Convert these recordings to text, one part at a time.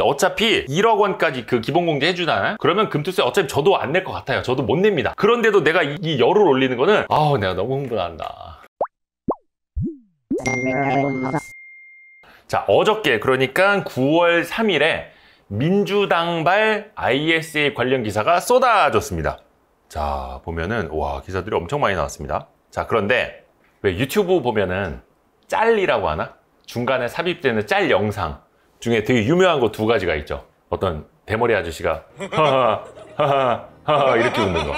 어차피 1억 원까지 그 기본 공제 해주잖아요 그러면 금투세 어차피 저도 안 낼 것 같아요 저도 못 냅니다 그런데도 내가 이, 이 열을 올리는 거는 아우 내가 너무 흥분한다 자 어저께 그러니까 9월 3일에 민주당발 ISA 관련 기사가 쏟아졌습니다 자 보면은 와 기사들이 엄청 많이 나왔습니다 자 그런데 왜 유튜브 보면은 짤이라고 하나? 중간에 삽입되는 짤 영상 중에 되게 유명한 거 두 가지가 있죠. 어떤 대머리 아저씨가 하하 하하 하하 이렇게 웃는 거.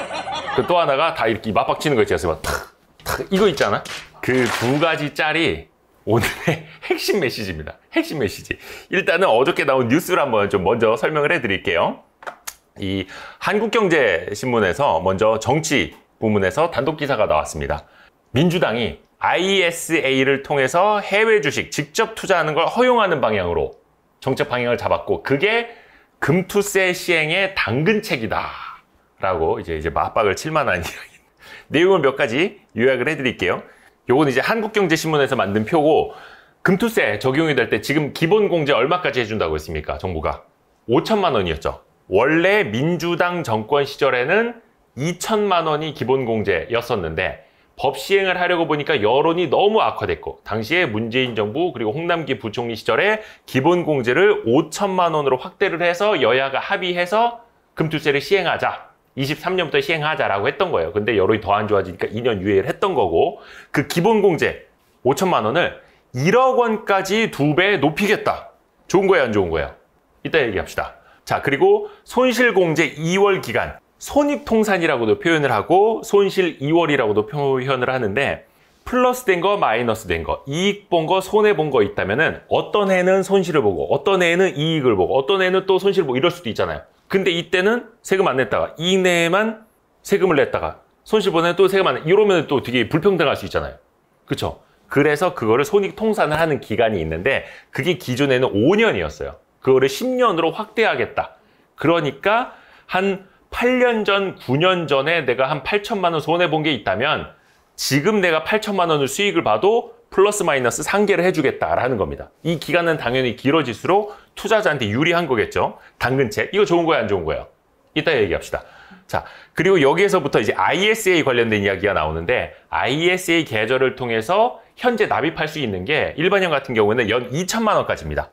그또 하나가 다 이렇게 맞박치는 거 있지 않습니까? 탁, 탁 이거 있잖아. 그 두 가지 짤이 오늘의 핵심 메시지입니다. 핵심 메시지. 일단은 어저께 나온 뉴스를 한번 좀 먼저 설명을 해드릴게요. 이 한국경제신문에서 먼저 정치 부문에서 단독 기사가 나왔습니다. 민주당이 ISA를 통해서 해외 주식 직접 투자하는 걸 허용하는 방향으로 정책 방향을 잡았고 그게 금투세 시행의 당근책이다라고 이제 이제 맞박을 칠 만한 이야기. 내용을 몇 가지 요약을 해드릴게요. 요건 이제 한국경제신문에서 만든 표고 금투세 적용이 될 때 지금 기본공제 얼마까지 해준다고 했습니까? 정부가 5천만 원이었죠. 원래 민주당 정권 시절에는 2천만 원이 기본공제였었는데 법 시행을 하려고 보니까 여론이 너무 악화됐고 당시에 문재인 정부 그리고 홍남기 부총리 시절에 기본공제를 5천만 원으로 확대를 해서 여야가 합의해서 금투세를 시행하자 23년부터 시행하자라고 했던 거예요. 근데 여론이 더 안 좋아지니까 2년 유예를 했던 거고 그 기본공제 5천만 원을 1억 원까지 두 배 높이겠다. 좋은 거예요, 안 좋은 거예요? 이따 얘기합시다. 자, 그리고 손실공제 2월 기간 손익통산이라고도 표현을 하고 손실 2월이라고도 표현을 하는데 플러스 된 거 마이너스 된 거 이익 본 거 손해 본 거 있다면은 어떤 해는 손실을 보고 어떤 해는 이익을 보고 어떤 해는 또 손실을 보고 이럴 수도 있잖아요 근데 이때는 세금 안 냈다가 이내에만 세금을 냈다가 손실 보내는 또 세금 안 내. 이러면 또 되게 불평등할 수 있잖아요 그렇죠 그래서 그거를 손익통산을 하는 기간이 있는데 그게 기존에는 5년이었어요 그거를 10년으로 확대하겠다 그러니까 한 8년 전, 9년 전에 내가 한 8천만 원 손해 본 게 있다면 지금 내가 8천만 원을 수익을 봐도 플러스 마이너스 상계를 해주겠다라는 겁니다. 이 기간은 당연히 길어질수록 투자자한테 유리한 거겠죠. 당근책 이거 좋은 거야 안 좋은 거야? 이따 얘기합시다. 자 그리고 여기에서부터 이제 ISA 관련된 이야기가 나오는데 ISA 계절을 통해서 현재 납입할 수 있는 게 일반형 같은 경우는 에연 2천만 원까지입니다.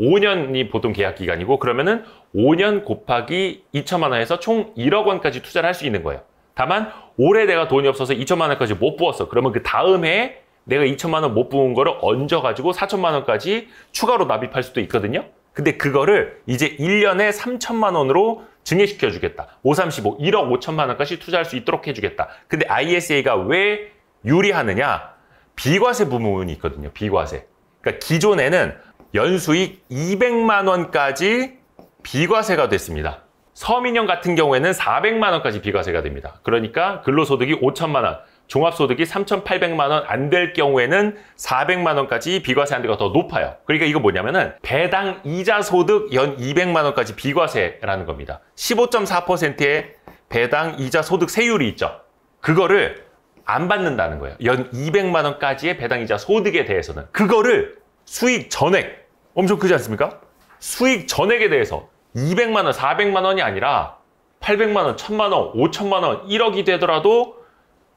5년이 보통 계약 기간이고 그러면은 5년 곱하기 2천만 원에서 총 1억 원까지 투자를 할 수 있는 거예요. 다만 올해 내가 돈이 없어서 2천만 원까지 못 부었어. 그러면 그 다음 해에 내가 2천만 원 못 부은 거를 얹어가지고 4천만 원까지 추가로 납입할 수도 있거든요. 근데 그거를 이제 1년에 3천만 원으로 증액시켜 주겠다. 535, 1억 5천만 원까지 투자할 수 있도록 해주겠다. 근데 ISA가 왜 유리하느냐? 비과세 부분이 있거든요. 비과세. 그러니까 기존에는 연수익 200만 원까지 비과세가 됐습니다. 서민형 같은 경우에는 400만 원까지 비과세가 됩니다. 그러니까 근로소득이 5천만 원, 종합소득이 3,800만 원 안 될 경우에는 400만 원까지 비과세 한대가더 높아요. 그러니까 이거 뭐냐면은 배당 이자 소득 연 200만 원까지 비과세라는 겁니다. 15.4%의 배당 이자 소득 세율이 있죠. 그거를 안 받는다는 거예요. 연 200만 원까지의 배당 이자 소득에 대해서는 그거를 수익 전액 엄청 크지 않습니까? 수익 전액에 대해서 200만 원, 400만 원이 아니라 800만 원, 1000만 원, 5천만 원, 1억이 되더라도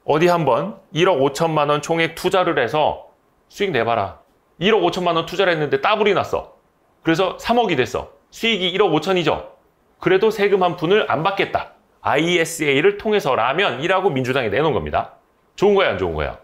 어디 한번 1억 5천만 원 총액 투자를 해서 수익 내봐라. 1억 5천만 원 투자를 했는데 따블이 났어. 그래서 3억이 됐어. 수익이 1억 5천이죠. 그래도 세금 한 푼을 안 받겠다. ISA를 통해서라면 이라고 민주당이 내놓은 겁니다. 좋은 거야, 안 좋은 거야?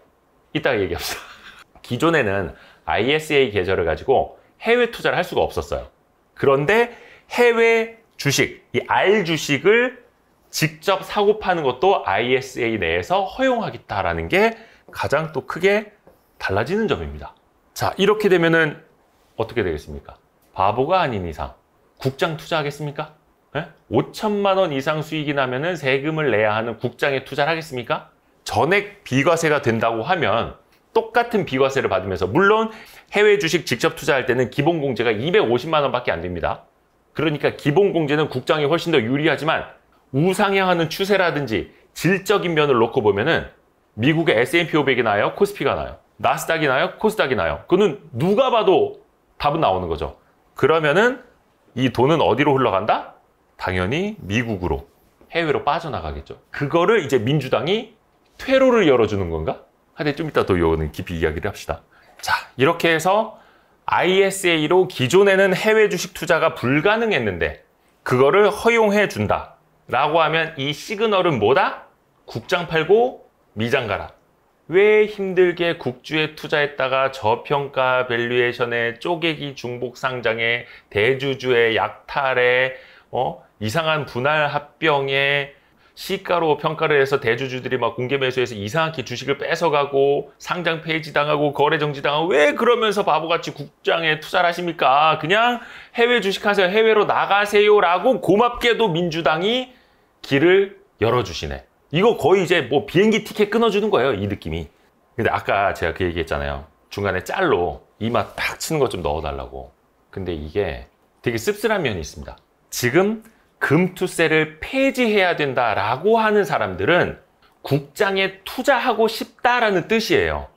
이따가 얘기합시다. 기존에는 ISA 계좌를 가지고 해외 투자를 할 수가 없었어요. 그런데 해외 주식, 이 R 주식을 직접 사고 파는 것도 ISA 내에서 허용하겠다라는 게 가장 또 크게 달라지는 점입니다. 자, 이렇게 되면은 어떻게 되겠습니까? 바보가 아닌 이상 국장 투자하겠습니까? 에? 예? 5천만 원 이상 수익이 나면은 세금을 내야 하는 국장에 투자를 하겠습니까? 전액 비과세가 된다고 하면 똑같은 비과세를 받으면서 물론 해외 주식 직접 투자할 때는 기본 공제가 250만 원밖에 안 됩니다. 그러니까 기본 공제는 국장이 훨씬 더 유리하지만 우상향하는 추세라든지 질적인 면을 놓고 보면은 미국의 S&P 500이 나요, 코스피가 나요, 나스닥이 나요, 코스닥이 나요. 그는 거 누가 봐도 답은 나오는 거죠. 그러면은 이 돈은 어디로 흘러간다? 당연히 미국으로 해외로 빠져나가겠죠. 그거를 이제 민주당이 퇴로를 열어주는 건가? 하여튼 좀 이따 또 요거는 깊이 이야기를 합시다. 자, 이렇게 해서 ISA로 기존에는 해외 주식 투자가 불가능했는데 그거를 허용해 준다. 라고 하면 이 시그널은 뭐다? 국장 팔고 미장 가라. 왜 힘들게 국주에 투자했다가 저평가 밸류에이션에 쪼개기 중복 상장에 대주주의 약탈에 어? 이상한 분할 합병에 시가로 평가를 해서 대주주들이 막 공개 매수해서 이상하게 주식을 뺏어가고 상장 폐지 당하고 거래 정지 당하고 왜 그러면서 바보같이 국장에 투자를 하십니까? 그냥 해외 주식하세요. 해외로 나가세요라고 고맙게도 민주당이 길을 열어주시네. 이거 거의 이제 뭐 비행기 티켓 끊어주는 거예요. 이 느낌이. 근데 아까 제가 그 얘기했잖아요. 중간에 짤로 이마 딱 치는 것 좀 넣어달라고. 근데 이게 되게 씁쓸한 면이 있습니다. 지금 금투세를 폐지해야 된다라고 하는 사람들은 국장에 투자하고 싶다라는 뜻이에요.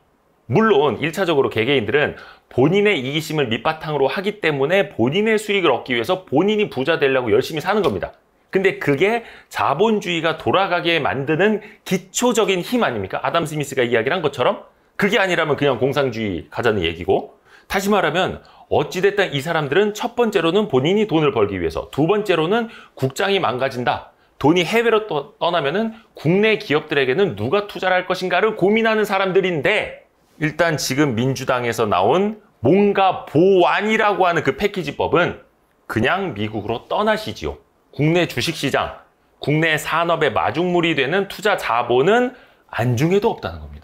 물론 1차적으로 개개인들은 본인의 이기심을 밑바탕으로 하기 때문에 본인의 수익을 얻기 위해서 본인이 부자 되려고 열심히 사는 겁니다. 근데 그게 자본주의가 돌아가게 만드는 기초적인 힘 아닙니까? 아담 스미스가 이야기를 한 것처럼 그게 아니라면 그냥 공상주의 가자는 얘기고 다시 말하면 어찌됐든 이 사람들은 첫 번째로는 본인이 돈을 벌기 위해서 두 번째로는 국장이 망가진다. 돈이 해외로 떠나면 은 국내 기업들에게는 누가 투자를 할 것인가를 고민하는 사람들인데 일단 지금 민주당에서 나온 뭔가 보완이라고 하는 그 패키지법은 그냥 미국으로 떠나시지요. 국내 주식시장, 국내 산업의 마중물이 되는 투자 자본은 안중에도 없다는 겁니다.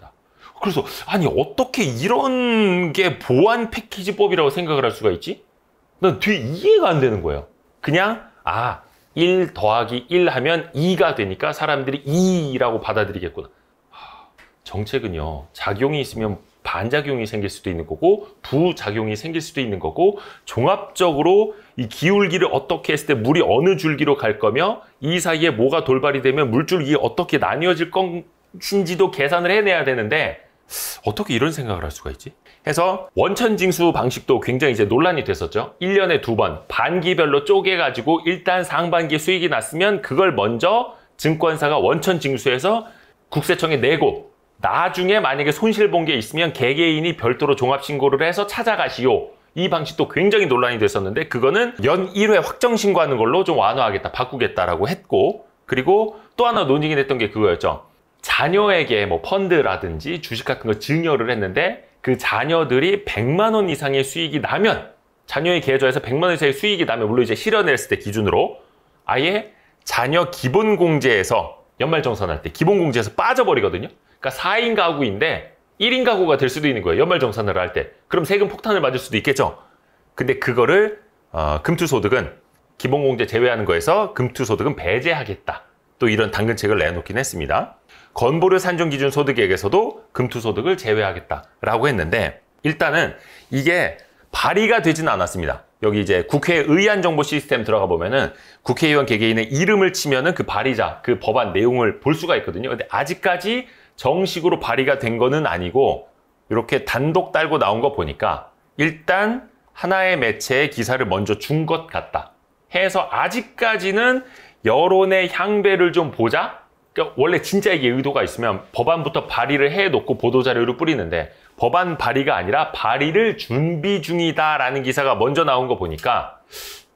그래서 아니 어떻게 이런 게 보안 패키지법이라고 생각을 할 수가 있지? 난 뒤에 이해가 안 되는 거예요. 그냥 아1 더하기 1 하면 2가 되니까 사람들이 2라고 받아들이겠구나. 정책은요 작용이 있으면 반작용이 생길 수도 있는 거고 부작용이 생길 수도 있는 거고 종합적으로 이 기울기를 어떻게 했을 때 물이 어느 줄기로 갈 거며 이 사이에 뭐가 돌발이 되면 물줄기 어떻게 나뉘어질 건지도 계산을 해내야 되는데 어떻게 이런 생각을 할 수가 있지? 해서 원천징수 방식도 굉장히 이제 논란이 됐었죠. 1년에 두번 반기별로 쪼개가지고 일단 상반기 수익이 났으면 그걸 먼저 증권사가 원천징수해서 국세청에 내고 나중에 만약에 손실 본 게 있으면 개개인이 별도로 종합신고를 해서 찾아가시오. 이 방식도 굉장히 논란이 됐었는데 그거는 연 1회 확정 신고하는 걸로 좀 완화하겠다, 바꾸겠다라고 했고 그리고 또 하나 논의이 됐던 게 그거였죠. 자녀에게 뭐 펀드라든지 주식 같은 거 증여를 했는데 그 자녀들이 100만 원 이상의 수익이 나면 자녀의 계좌에서 100만 원 이상의 수익이 나면 물론 이제 실현했을 때 기준으로 아예 자녀 기본 공제에서 연말정산할 때 기본 공제에서 빠져버리거든요. 그러니까 4인 가구인데 1인 가구가 될 수도 있는 거예요. 연말정산을 할 때. 그럼 세금 폭탄을 맞을 수도 있겠죠. 근데 그거를 어, 금투소득은 기본공제 제외하는 거에서 금투소득은 배제하겠다. 또 이런 당근책을 내놓긴 했습니다. 건보료 산정 기준 소득액에서도 금투소득을 제외하겠다라고 했는데 일단은 이게 발의가 되진 않았습니다. 여기 이제 국회 의안 정보 시스템 들어가 보면은 국회의원 개개인의 이름을 치면은 그 발의자 그 법안 내용을 볼 수가 있거든요. 근데 아직까지 정식으로 발의가 된 거는 아니고 이렇게 단독 달고 나온 거 보니까 일단 하나의 매체에 기사를 먼저 준 것 같다. 해서 아직까지는 여론의 향배를 좀 보자 그러니까 원래 진짜 이게 의도가 있으면 법안부터 발의를 해놓고 보도자료를 뿌리는데 법안 발의가 아니라 발의를 준비 중이다라는 기사가 먼저 나온 거 보니까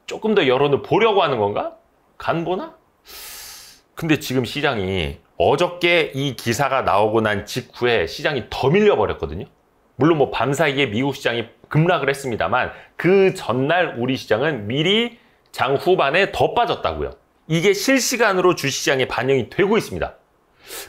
조금 더 여론을 보려고 하는 건가? 간보나? 근데 지금 시장이 어저께 이 기사가 나오고 난 직후에 시장이 더 밀려버렸거든요. 물론 뭐 밤사이에 미국 시장이 급락을 했습니다만 그 전날 우리 시장은 미리 장 후반에 더 빠졌다고요. 이게 실시간으로 주시장에 반영이 되고 있습니다.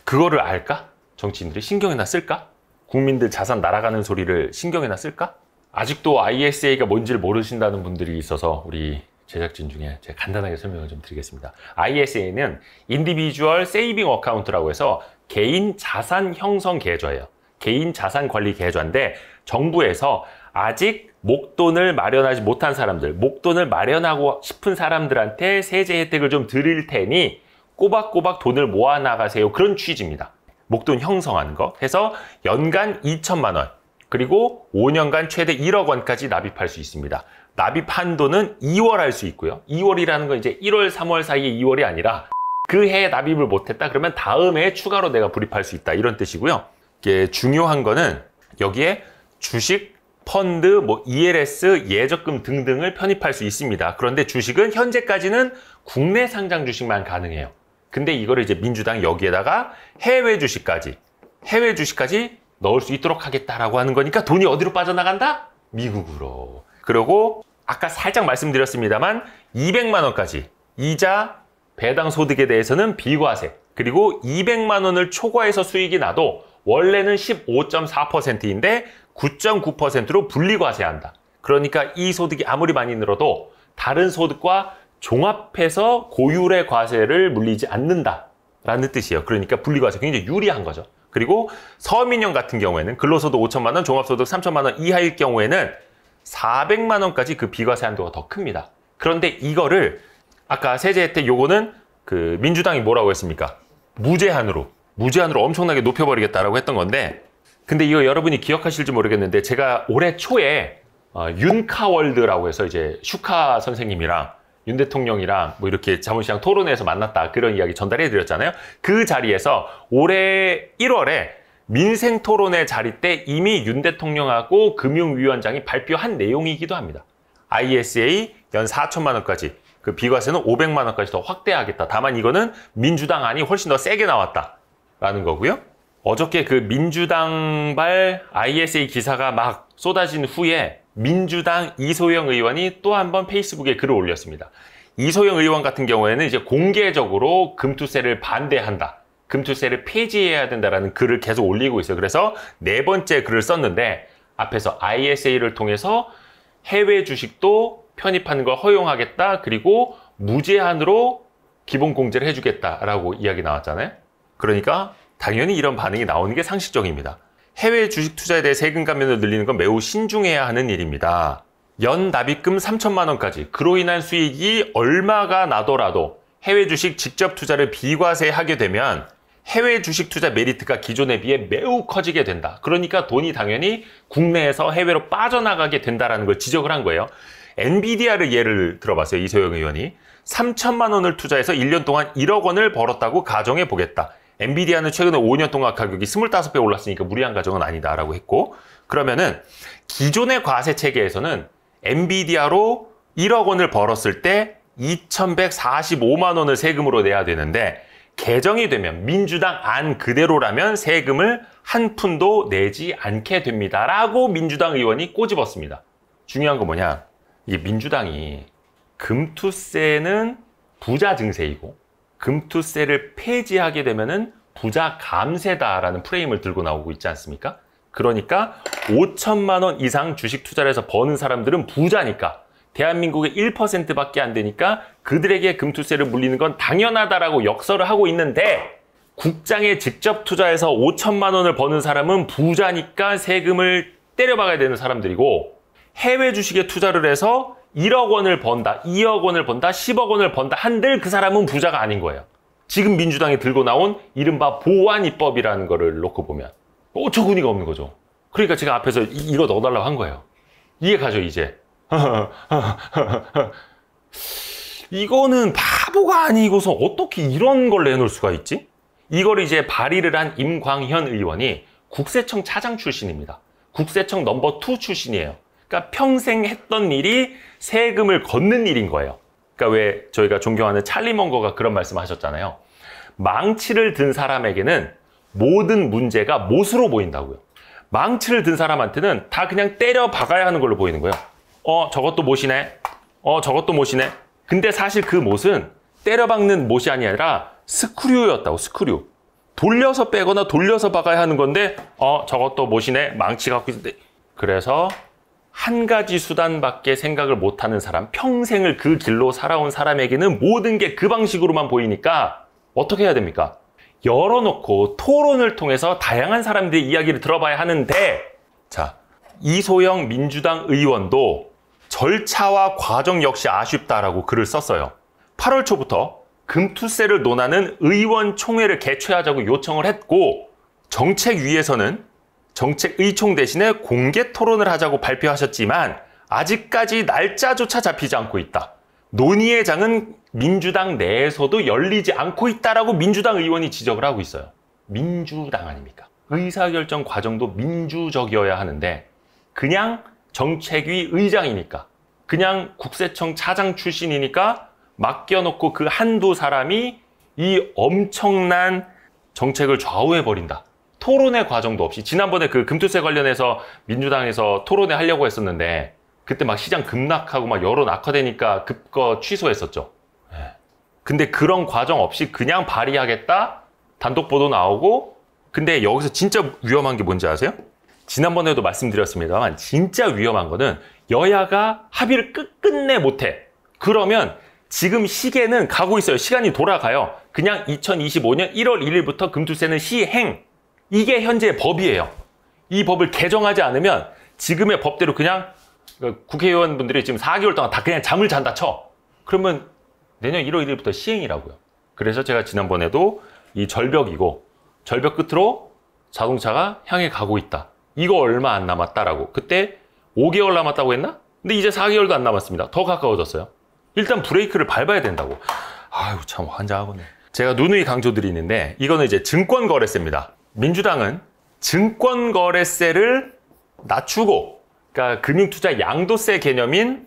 그거를 알까? 정치인들이 신경이나 쓸까? 국민들 자산 날아가는 소리를 신경이나 쓸까? 아직도 ISA가 뭔지를 모르신다는 분들이 있어서 우리 제작진 중에 제가 간단하게 설명을 좀 드리겠습니다. ISA는 Individual Saving a c c o u n t 라고 해서 개인 자산 형성 계좌예요. 개인 자산 관리 계좌인데 정부에서 아직 목돈을 마련하지 못한 사람들, 목돈을 마련하고 싶은 사람들한테 세제 혜택을 좀 드릴 테니 꼬박꼬박 돈을 모아 나가세요. 그런 취지입니다. 목돈 형성하는 거. 해서 연간 2천만 원, 그리고 5년간 최대 1억 원까지 납입할 수 있습니다. 납입 한 돈은 2월 할 수 있고요. 2월이라는 건 이제 1월, 3월 사이에 2월이 아니라 그 해에 납입을 못했다 그러면 다음 해에 추가로 내가 불입할 수 있다 이런 뜻이고요. 이게 중요한 거는 여기에 주식, 펀드, 뭐 ELS, 예적금 등등을 편입할 수 있습니다. 그런데 주식은 현재까지는 국내 상장 주식만 가능해요. 근데 이거를 이제 민주당 여기에다가 해외 주식까지, 해외 주식까지 넣을 수 있도록 하겠다라고 하는 거니까 돈이 어디로 빠져나간다? 미국으로. 그리고 아까 살짝 말씀드렸습니다만 200만 원까지 이자 배당 소득에 대해서는 비과세 그리고 200만 원을 초과해서 수익이 나도 원래는 15.4%인데 9.9%로 분리과세한다. 그러니까 이 소득이 아무리 많이 늘어도 다른 소득과 종합해서 고율의 과세를 물리지 않는다라는 뜻이에요. 그러니까 분리과세 굉장히 유리한 거죠. 그리고 서민형 같은 경우에는 근로소득 5천만 원, 종합소득 3천만 원 이하일 경우에는 400만 원까지 그 비과세 한도가 더 큽니다. 그런데 이거를 아까 세제 혜택 요거는 그 민주당이 뭐라고 했습니까? 무제한으로 무제한으로 엄청나게 높여버리겠다라고 했던 건데 근데 이거 여러분이 기억하실지 모르겠는데 제가 올해 초에 어, 윤카월드라고 해서 이제 슈카 선생님이랑 윤 대통령이랑 뭐 이렇게 자문시장 토론회에서 만났다 그런 이야기 전달해 드렸잖아요. 그 자리에서 올해 1월에 민생 토론회 자리 때 이미 윤 대통령하고 금융위원장이 발표한 내용이기도 합니다. ISA 연 4천만 원까지 그 비과세는 500만 원까지 더 확대하겠다. 다만 이거는 민주당 안이 훨씬 더 세게 나왔다라는 거고요. 어저께 그 민주당발 ISA 기사가 막 쏟아진 후에 민주당 이소영 의원이 또 한 번 페이스북에 글을 올렸습니다. 이소영 의원 같은 경우에는 이제 공개적으로 금투세를 반대한다. 금투세를 폐지해야 된다라는 글을 계속 올리고 있어요. 그래서 네 번째 글을 썼는데 앞에서 ISA를 통해서 해외 주식도 편입하는 걸 허용하겠다. 그리고 무제한으로 기본 공제를 해주겠다라고 이야기 나왔잖아요. 그러니까 당연히 이런 반응이 나오는 게 상식적입니다. 해외 주식 투자에 대해 세금 감면을 늘리는 건 매우 신중해야 하는 일입니다. 연 납입금 3천만 원까지 그로 인한 수익이 얼마가 나더라도 해외 주식 직접 투자를 비과세하게 되면 해외 주식 투자 메리트가 기존에 비해 매우 커지게 된다. 그러니까 돈이 당연히 국내에서 해외로 빠져나가게 된다는걸 지적을 한 거예요. 엔비디아를 예를 들어봤어요. 이소영 의원이. 3천만 원을 투자해서 1년 동안 1억 원을 벌었다고 가정해 보겠다. 엔비디아는 최근에 5년 동안 가격이 25배 올랐으니까 무리한 가정은 아니다라고 했고 그러면은 기존의 과세 체계에서는 엔비디아로 1억 원을 벌었을 때 2,145만 원을 세금으로 내야 되는데 개정이 되면 민주당 안 그대로라면 세금을 한 푼도 내지 않게 됩니다라고 민주당 의원이 꼬집었습니다. 중요한 건 뭐냐? 이게 민주당이 금투세는 부자 증세이고 금투세를 폐지하게 되면은 부자 감세다라는 프레임을 들고 나오고 있지 않습니까? 그러니까 5천만 원 이상 주식 투자를 해서 버는 사람들은 부자니까 대한민국의 1%밖에 안 되니까 그들에게 금투세를 물리는 건 당연하다라고 역설을 하고 있는데 국장에 직접 투자해서 5천만 원을 버는 사람은 부자니까 세금을 때려박아야 되는 사람들이고 해외 주식에 투자를 해서 1억 원을 번다, 2억 원을 번다, 10억 원을 번다 한들 그 사람은 부자가 아닌 거예요. 지금 민주당이 들고 나온 이른바 보완 입법이라는 거를 놓고 보면 어처구니가 없는 거죠. 그러니까 제가 앞에서 이, 이거 넣어달라고 한 거예요. 이해 가죠, 이제? 이거는 바보가 아니고서 어떻게 이런 걸 내놓을 수가 있지? 이걸 이제 발의를 한 임광현 의원이 국세청 차장 출신입니다. 국세청 넘버 투 출신이에요. 그러니까 평생 했던 일이 세금을 걷는 일인 거예요. 그러니까 왜 저희가 존경하는 찰리 먼거가 그런 말씀하셨잖아요. 망치를 든 사람에게는 모든 문제가 못으로 보인다고요. 망치를 든 사람한테는 다 그냥 때려 박아야 하는 걸로 보이는 거예요. 어, 저것도 못이네. 어, 저것도 못이네. 근데 사실 그 못은 때려 박는 못이 아니라 스크류였다고, 스크류. 돌려서 빼거나 돌려서 박아야 하는 건데, 어, 저것도 못이네. 망치 갖고 있는데. 그래서 한 가지 수단밖에 생각을 못하는 사람, 평생을 그 길로 살아온 사람에게는 모든 게 그 방식으로만 보이니까 어떻게 해야 됩니까? 열어놓고 토론을 통해서 다양한 사람들의 이야기를 들어봐야 하는데 자 이소영 민주당 의원도 절차와 과정 역시 아쉽다라고 글을 썼어요. 8월 초부터 금투세를 논하는 의원총회를 개최하자고 요청을 했고 정책위에서는 정책의총 대신에 공개 토론을 하자고 발표하셨지만 아직까지 날짜조차 잡히지 않고 있다. 논의의 장은 민주당 내에서도 열리지 않고 있다라고 민주당 의원이 지적을 하고 있어요. 민주당 아닙니까? 의사결정 과정도 민주적이어야 하는데 그냥 정책위 의장이니까 그냥 국세청 차장 출신이니까 맡겨놓고 그 한두 사람이 이 엄청난 정책을 좌우해버린다. 토론의 과정도 없이 지난번에 그 금투세 관련해서 민주당에서 토론회 하려고 했었는데 그때 막 시장 급락하고 막 여론 악화되니까 급거 취소했었죠. 예. 근데 그런 과정 없이 그냥 발의하겠다 단독 보도 나오고 근데 여기서 진짜 위험한 게 뭔지 아세요? 지난번에도 말씀드렸습니다만 진짜 위험한 거는 여야가 합의를 끝끝내 못해. 그러면 지금 시계는 가고 있어요. 시간이 돌아가요. 그냥 2025년 1월 1일부터 금투세는 시행. 이게 현재 법이에요. 이 법을 개정하지 않으면 지금의 법대로 그냥 그 국회의원분들이 지금 4개월 동안 다 그냥 잠을 잔다 쳐. 그러면 내년 1월 1일부터 시행이라고요. 그래서 제가 지난번에도 이 절벽이고 절벽 끝으로 자동차가 향해 가고 있다. 이거 얼마 안 남았다라고. 그때 5개월 남았다고 했나? 근데 이제 4개월도 안 남았습니다. 더 가까워졌어요. 일단 브레이크를 밟아야 된다고. 아유 참 환장하겠네. 제가 누누이 강조드리는데 이거는 이제 증권 거래세입니다. 민주당은 증권거래세를 낮추고 그러니까 금융투자 양도세 개념인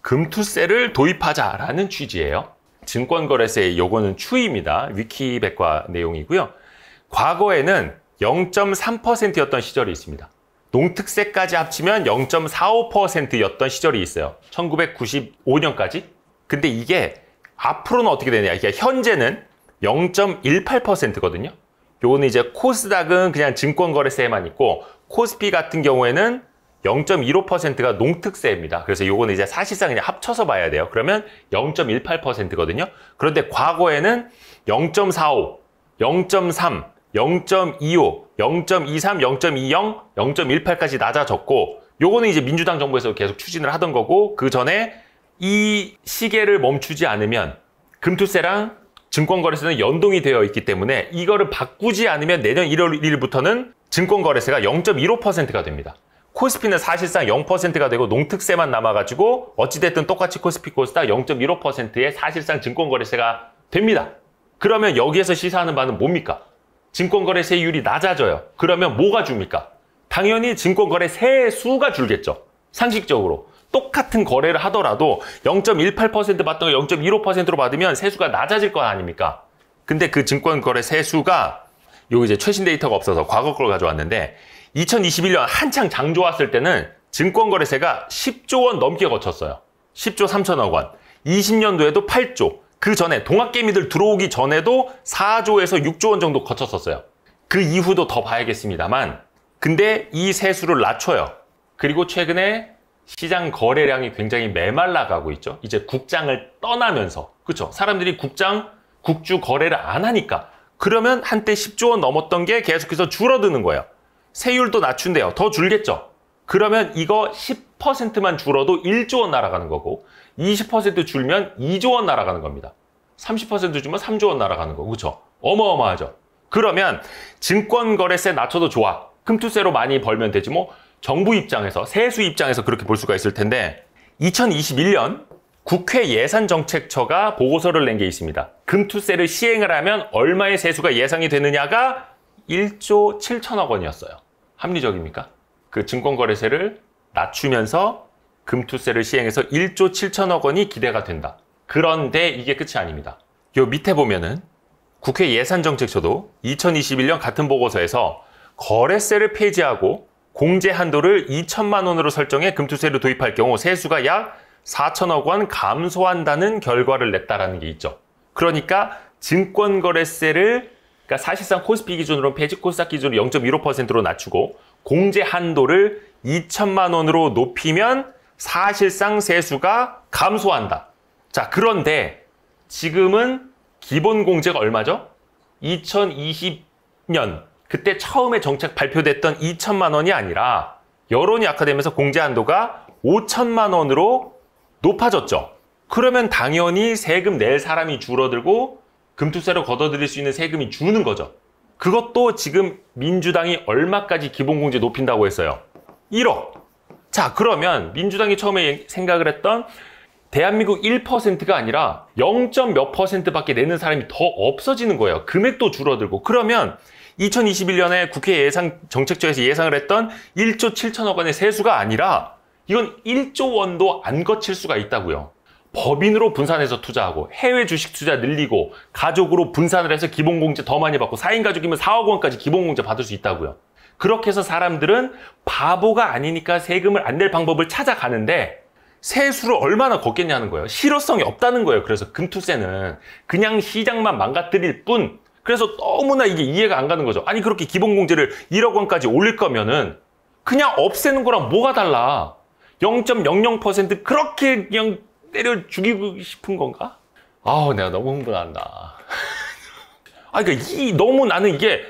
금투세를 도입하자라는 취지예요. 증권거래세 의 요거는 추이입니다. 위키백과 내용이고요. 과거에는 0.3%였던 시절이 있습니다. 농특세까지 합치면 0.45%였던 시절이 있어요. 1995년까지. 근데 이게 앞으로는 어떻게 되냐. 이게 현재는 0.18%거든요. 요거는 이제 코스닥은 그냥 증권거래세에만 있고 코스피 같은 경우에는 0.15%가 농특세입니다. 그래서 요거는 이제 사실상 그냥 합쳐서 봐야 돼요. 그러면 0.18%거든요. 그런데 과거에는 0.45, 0.3, 0.25, 0.23, 0.20, 0.18까지 낮아졌고 요거는 이제 민주당 정부에서 계속 추진을 하던 거고 그 전에 이 시계를 멈추지 않으면 금투세랑 증권거래세는 연동이 되어 있기 때문에 이거를 바꾸지 않으면 내년 1월 1일부터는 증권거래세가 0.15%가 됩니다. 코스피는 사실상 0%가 되고 농특세만 남아가지고 어찌됐든 똑같이 코스피 코스닥 0.15%에 사실상 증권거래세가 됩니다. 그러면 여기에서 시사하는 바는 뭡니까? 증권거래세율이 낮아져요. 그러면 뭐가 줍니까? 당연히 증권거래세 수가 줄겠죠. 상식적으로. 똑같은 거래를 하더라도 0.18% 받던 0.15%로 받으면 세수가 낮아질 거 아닙니까? 근데 그 증권거래 세수가 요 이제 최신 데이터가 없어서 과거 걸 가져왔는데 2021년 한창 장 좋았을 때는 증권거래세가 10조 원 넘게 거쳤어요. 10조 3천억 원. 20년도에도 8조. 그 전에 동학개미들 들어오기 전에도 4조에서 6조 원 정도 거쳤었어요. 그 이후도 더 봐야겠습니다만 근데 이 세수를 낮춰요. 그리고 최근에 시장 거래량이 굉장히 메말라 가고 있죠. 이제 국장을 떠나면서 그렇죠. 사람들이 국장 국주 거래를 안 하니까 그러면 한때 10조 원 넘었던 게 계속해서 줄어드는 거예요. 세율도 낮춘대요. 더 줄겠죠. 그러면 이거 10%만 줄어도 1조 원 날아가는 거고 20% 줄면 2조 원 날아가는 겁니다. 30% 주면 3조 원 날아가는 거고 그렇죠. 어마어마하죠. 그러면 증권거래세 낮춰도 좋아. 금투세로 많이 벌면 되지 뭐 정부 입장에서 세수 입장에서 그렇게 볼 수가 있을 텐데 2021년 국회 예산정책처가 보고서를 낸 게 있습니다. 금투세를 시행을 하면 얼마의 세수가 예상이 되느냐가 1조 7천억 원이었어요. 합리적입니까? 그 증권거래세를 낮추면서 금투세를 시행해서 1조 7천억 원이 기대가 된다. 그런데 이게 끝이 아닙니다. 요 밑에 보면은 국회 예산정책처도 2021년 같은 보고서에서 거래세를 폐지하고 공제 한도를 2천만 원으로 설정해 금투세를 도입할 경우 세수가 약 4천억 원 감소한다는 결과를 냈다라는 게 있죠. 그러니까 증권거래세를 그러니까 사실상 코스피 기준으로 배지코스닥 기준으로 0.15%로 낮추고 공제 한도를 2천만 원으로 높이면 사실상 세수가 감소한다. 자, 그런데 지금은 기본 공제가 얼마죠? 2020년 그때 처음에 정책 발표됐던 2천만 원이 아니라 여론이 악화되면서 공제 한도가 5천만 원으로 높아졌죠. 그러면 당연히 세금 낼 사람이 줄어들고 금투세로 걷어들일 수 있는 세금이 주는 거죠. 그것도 지금 민주당이 얼마까지 기본공제 높인다고 했어요? 1억. 자 그러면 민주당이 처음에 생각을 했던 대한민국 1%가 아니라 0. 몇 퍼센트밖에 내는 사람이 더 없어지는 거예요. 금액도 줄어들고 그러면 2021년에 국회 예상 정책조에서 예상을 했던 1조 7천억 원의 세수가 아니라 이건 1조 원도 안 거칠 수가 있다고요. 법인으로 분산해서 투자하고 해외 주식 투자 늘리고 가족으로 분산을 해서 기본공제 더 많이 받고 4인 가족이면 4억 원까지 기본공제 받을 수 있다고요. 그렇게 해서 사람들은 바보가 아니니까 세금을 안 낼 방법을 찾아가는데 세수를 얼마나 걷겠냐는 거예요. 실효성이 없다는 거예요. 그래서 금투세는 그냥 시장만 망가뜨릴 뿐 그래서 너무나 이게 이해가 안 가는 거죠. 아니 그렇게 기본공제를 1억 원까지 올릴 거면은 그냥 없애는 거랑 뭐가 달라. 0.00% 그렇게 그냥 때려 죽이고 싶은 건가? 아우 내가 너무 흥분한다. 아 그러니까 이 너무 나는 이게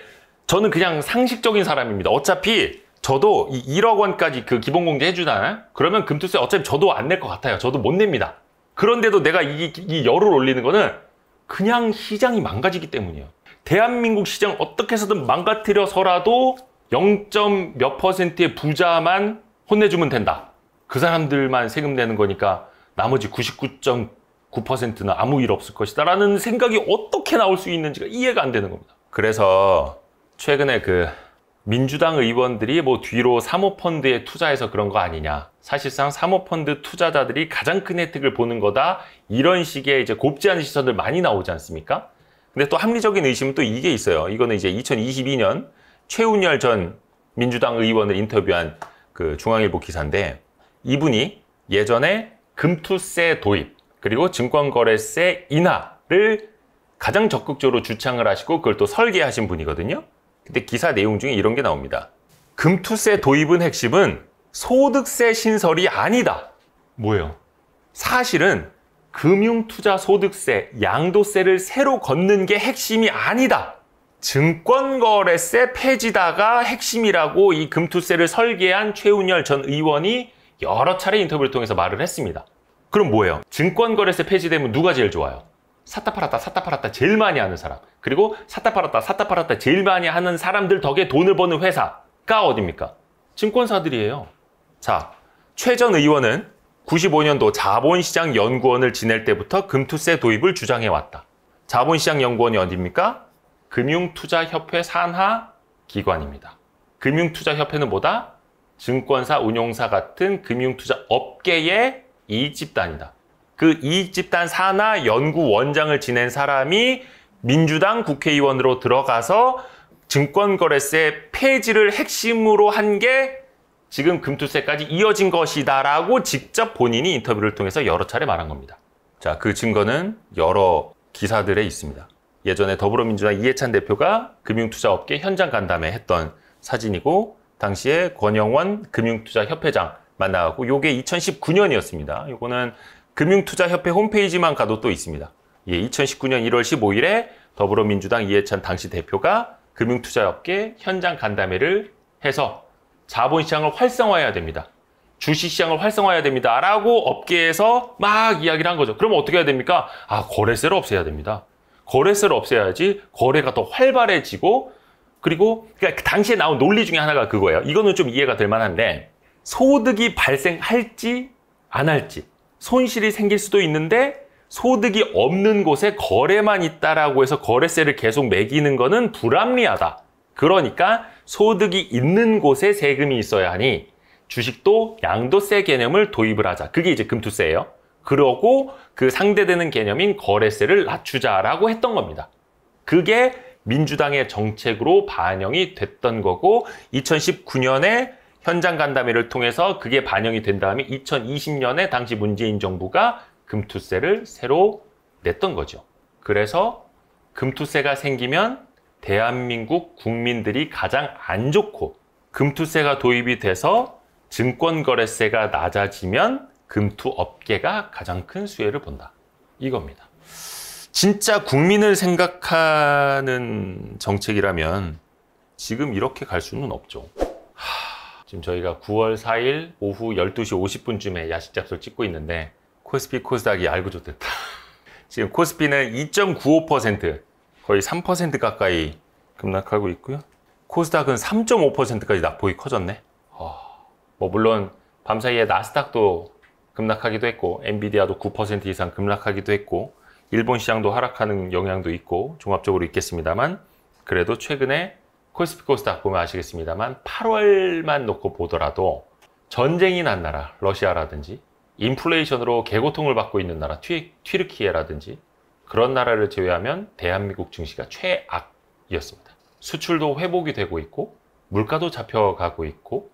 저는 그냥 상식적인 사람입니다. 어차피 저도 이 1억 원까지 그 기본공제 해주잖아요. 그러면 금투세 어차피 저도 안 낼 것 같아요. 저도 못 냅니다. 그런데도 내가 이, 이 열을 올리는 거는 그냥 시장이 망가지기 때문이에요. 대한민국 시장 어떻게 해서든 망가뜨려서라도 0. 몇 퍼센트의 부자만 혼내주면 된다. 그 사람들만 세금 내는 거니까 나머지 99.9%는 아무 일 없을 것이다 라는 생각이 어떻게 나올 수 있는지가 이해가 안 되는 겁니다. 그래서 최근에 그 민주당 의원들이 뭐 뒤로 사모펀드에 투자해서 그런 거 아니냐. 사실상 사모펀드 투자자들이 가장 큰 혜택을 보는 거다. 이런 식의 이제 곱지 않은 시선들 많이 나오지 않습니까? 근데 또 합리적인 의심은 또 이게 있어요. 이거는 이제 2022년 최운열 전 민주당 의원을 인터뷰한 그 중앙일보 기사인데 이분이 예전에 금투세 도입 그리고 증권거래세 인하를 가장 적극적으로 주창을 하시고 그걸 또 설계하신 분이거든요. 근데 기사 내용 중에 이런 게 나옵니다. 금투세 도입은 핵심은 소득세 신설이 아니다. 뭐예요? 사실은 금융투자소득세, 양도세를 새로 걷는 게 핵심이 아니다. 증권거래세 폐지다가 핵심이라고 이 금투세를 설계한 최운열 전 의원이 여러 차례 인터뷰를 통해서 말을 했습니다. 그럼 뭐예요? 증권거래세 폐지되면 누가 제일 좋아요? 샀다 팔았다 샀다 팔았다 제일 많이 하는 사람 그리고 샀다 팔았다 샀다 팔았다 제일 많이 하는 사람들 덕에 돈을 버는 회사가 어딥니까? 증권사들이에요. 자, 최 전 의원은 95년도 자본시장 연구원을 지낼 때부터 금투세 도입을 주장해왔다. 자본시장 연구원이 어디입니까? 금융투자협회 산하 기관입니다. 금융투자협회는 뭐다? 증권사, 운용사 같은 금융투자 업계의 이익집단이다. 그 이익집단 산하 연구원장을 지낸 사람이 민주당 국회의원으로 들어가서 증권거래세 폐지를 핵심으로 한게 지금 금투세까지 이어진 것이다라고 직접 본인이 인터뷰를 통해서 여러 차례 말한 겁니다. 자, 그 증거는 여러 기사들에 있습니다. 예전에 더불어민주당 이해찬 대표가 금융투자업계 현장 간담회 했던 사진이고 당시에 권영원 금융투자협회장 만나고 요게 2019년이었습니다. 요거는 금융투자협회 홈페이지만 가도 또 있습니다. 예, 2019년 1월 15일에 더불어민주당 이해찬 당시 대표가 금융투자업계 현장 간담회를 해서 자본시장을 활성화해야 됩니다. 주식시장을 활성화해야 됩니다. 라고 업계에서 막 이야기를 한 거죠. 그럼 어떻게 해야 됩니까? 아, 거래세를 없애야 됩니다. 거래세를 없애야지 거래가 더 활발해지고 그리고 그러니까 그 당시에 나온 논리 중에 하나가 그거예요. 이거는 좀 이해가 될 만한데 소득이 발생할지 안 할지 손실이 생길 수도 있는데 소득이 없는 곳에 거래만 있다라고 해서 거래세를 계속 매기는 거는 불합리하다. 그러니까 소득이 있는 곳에 세금이 있어야 하니 주식도 양도세 개념을 도입을 하자. 그게 이제 금투세예요. 그러고 그 상대되는 개념인 거래세를 낮추자라고 했던 겁니다. 그게 민주당의 정책으로 반영이 됐던 거고 2019년에 현장 간담회를 통해서 그게 반영이 된 다음에 2020년에 당시 문재인 정부가 금투세를 새로 냈던 거죠. 그래서 금투세가 생기면 대한민국 국민들이 가장 안 좋고 금투세가 도입이 돼서 증권거래세가 낮아지면 금투업계가 가장 큰 수혜를 본다. 이겁니다. 진짜 국민을 생각하는 정책이라면 지금 이렇게 갈 수는 없죠. 하... 지금 저희가 9월 4일 오후 12시 50분쯤에 야식 잡소를 찍고 있는데 코스피 코스닥이 알고 좋댔다. 지금 코스피는 2.95% 거의 3% 가까이 급락하고 있고요. 코스닥은 3.5%까지 낙폭이 커졌네. 어... 뭐 물론 밤사이에 나스닥도 급락하기도 했고 엔비디아도 9% 이상 급락하기도 했고 일본 시장도 하락하는 영향도 있고 종합적으로 있겠습니다만 그래도 최근에 코스피 코스닥 보면 아시겠습니다만 8월만 놓고 보더라도 전쟁이 난 나라 러시아라든지 인플레이션으로 개고통을 받고 있는 나라 튀, 튀르키예라든지 그런 나라를 제외하면 대한민국 증시가 최악이었습니다. 수출도 회복이 되고 있고 물가도 잡혀가고 있고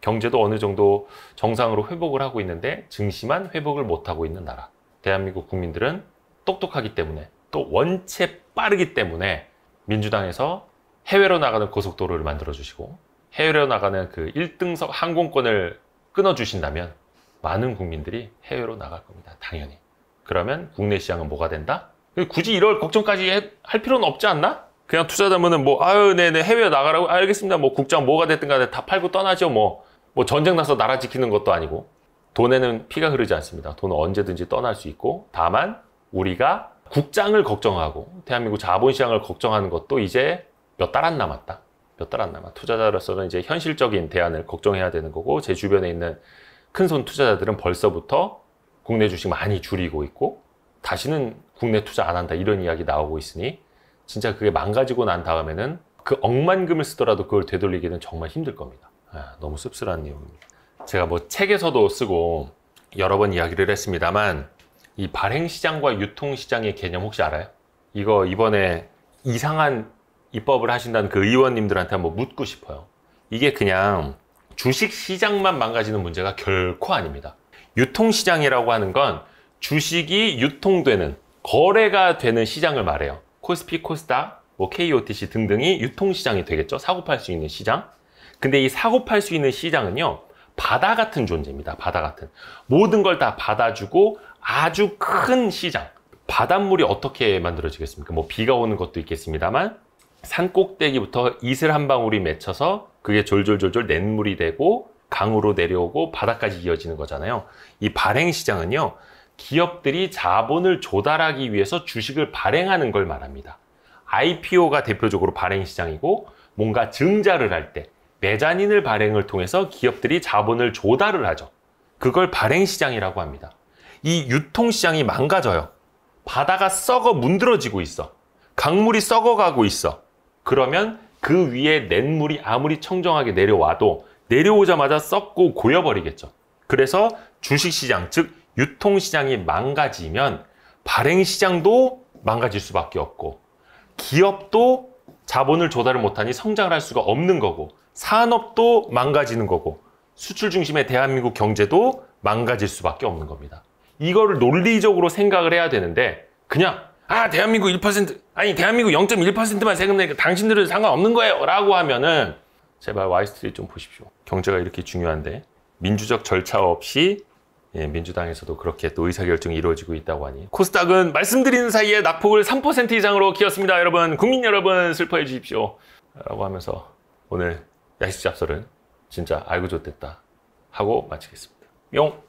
경제도 어느 정도 정상으로 회복을 하고 있는데 증시만 회복을 못하고 있는 나라. 대한민국 국민들은 똑똑하기 때문에 또 원체 빠르기 때문에 민주당에서 해외로 나가는 고속도로를 만들어 주시고 해외로 나가는 그 1등석 항공권을 끊어 주신다면 많은 국민들이 해외로 나갈 겁니다. 당연히. 그러면 국내 시장은 뭐가 된다? 굳이 이럴 걱정까지 해, 할 필요는 없지 않나? 그냥 투자자면은 뭐 아유 네네 네, 해외 나가라고 알겠습니다 뭐 국장 뭐가 됐든 간에 다 팔고 떠나죠 뭐뭐 뭐 전쟁 나서 나라 지키는 것도 아니고 돈에는 피가 흐르지 않습니다 돈은 언제든지 떠날 수 있고 다만 우리가 국장을 걱정하고 대한민국 자본시장을 걱정하는 것도 이제 몇 달 안 남았다 몇 달 안 남아 투자자로서는 이제 현실적인 대안을 걱정해야 되는 거고 제 주변에 있는 큰손 투자자들은 벌써부터 국내 주식 많이 줄이고 있고 다시는 국내 투자 안 한다 이런 이야기 나오고 있으니 진짜 그게 망가지고 난 다음에는 그 억만금을 쓰더라도 그걸 되돌리기는 정말 힘들 겁니다. 아, 너무 씁쓸한 내용입니다. 제가 뭐 책에서도 쓰고 여러 번 이야기를 했습니다만 이 발행시장과 유통시장의 개념 혹시 알아요? 이거 이번에 이상한 입법을 하신다는 그 의원님들한테 한번 묻고 싶어요. 이게 그냥 주식시장만 망가지는 문제가 결코 아닙니다. 유통시장이라고 하는 건 주식이 유통되는 거래가 되는 시장을 말해요. 코스피, 코스닥, 뭐 KOTC 등등이 유통시장이 되겠죠. 사고팔 수 있는 시장. 근데 이 사고팔 수 있는 시장은요. 바다 같은 존재입니다. 바다 같은. 모든 걸 다 받아주고 아주 큰 시장. 바닷물이 어떻게 만들어지겠습니까? 뭐 비가 오는 것도 있겠습니다만 산 꼭대기부터 이슬 한 방울이 맺혀서 그게 졸졸졸졸 냇물이 되고 강으로 내려오고 바다까지 이어지는 거잖아요. 이 발행 시장은요. 기업들이 자본을 조달하기 위해서 주식을 발행하는 걸 말합니다. IPO가 대표적으로 발행 시장이고 뭔가 증자를 할 때 매자닌을 발행을 통해서 기업들이 자본을 조달을 하죠. 그걸 발행 시장이라고 합니다. 이 유통 시장이 망가져요. 바다가 썩어 문드러지고 있어. 강물이 썩어가고 있어. 그러면 그 위에 냇물이 아무리 청정하게 내려와도 내려오자마자 썩고 고여버리겠죠. 그래서 주식시장, 즉 유통시장이 망가지면 발행시장도 망가질 수밖에 없고 기업도 자본을 조달을 못하니 성장을 할 수가 없는 거고 산업도 망가지는 거고 수출 중심의 대한민국 경제도 망가질 수밖에 없는 겁니다. 이거를 논리적으로 생각을 해야 되는데 그냥 아 대한민국 1% 아니 대한민국 0.1%만 세금 내니까 당신들은 상관없는 거예요 라고 하면은 제발 와이스트리좀 보십시오. 경제가 이렇게 중요한데 민주적 절차 없이 예, 민주당에서도 그렇게 또 의사결정이 이루어지고 있다고 하니 코스닥은 말씀드리는 사이에 낙폭을 3% 이상으로 키웠습니다 여러분 국민 여러분 슬퍼해 주십시오 라고 하면서 오늘 야식 잡설은 진짜 알고 좋댔다 하고 마치겠습니다 뿅